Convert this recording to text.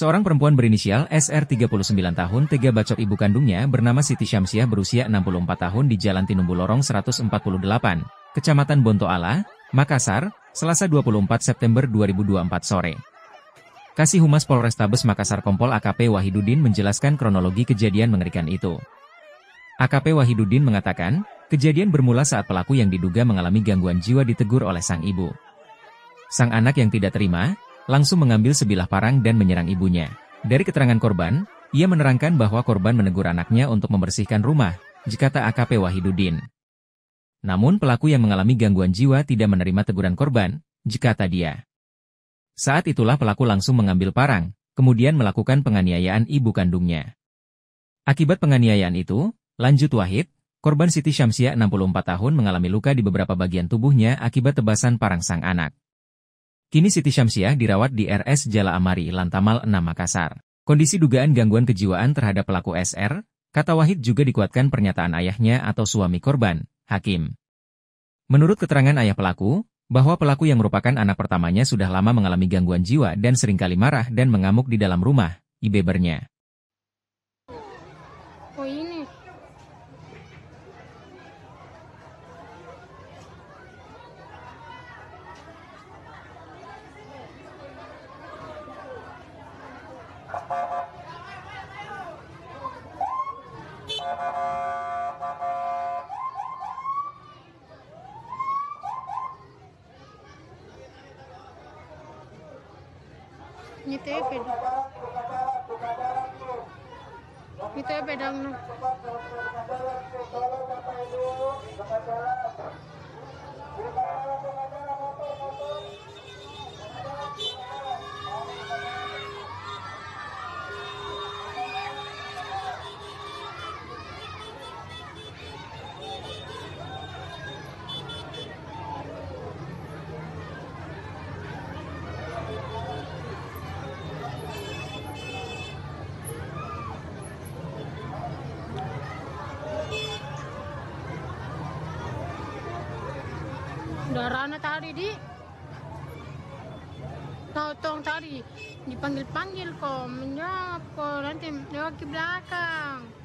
Seorang perempuan berinisial SR 39 tahun tega bacok ibu kandungnya bernama Siti Syamsiah berusia 64 tahun di Jalan Tinumbu Lorong 148, Kecamatan Bontoala, Makassar, Selasa 24 September 2024 sore. Kasih Humas Polrestabes Makassar Kompol AKP Wahidudin menjelaskan kronologi kejadian mengerikan itu. AKP Wahidudin mengatakan, kejadian bermula saat pelaku yang diduga mengalami gangguan jiwa ditegur oleh sang ibu. Sang anak yang tidak terima, langsung mengambil sebilah parang dan menyerang ibunya. Dari keterangan korban, ia menerangkan bahwa korban menegur anaknya untuk membersihkan rumah, jikata AKP Wahidudin. Namun pelaku yang mengalami gangguan jiwa tidak menerima teguran korban, jikata dia. Saat itulah pelaku langsung mengambil parang, kemudian melakukan penganiayaan ibu kandungnya. Akibat penganiayaan itu, lanjut Wahid, korban Siti Syamsia 64 tahun mengalami luka di beberapa bagian tubuhnya akibat tebasan parang sang anak. Kini Siti Syamsiah dirawat di RS Jala Amari Lantamal 6 Makassar. Kondisi dugaan gangguan kejiwaan terhadap pelaku SR, kata Wahid juga dikuatkan pernyataan ayahnya atau suami korban, Hakim. Menurut keterangan ayah pelaku, bahwa pelaku yang merupakan anak pertamanya sudah lama mengalami gangguan jiwa dan seringkali marah dan mengamuk di dalam rumah, ibebernya. ñite ya, fed ñite bedang no darahnya tadi di totong tadi dipanggil-panggil kok menyapa nanti lewat ke belakang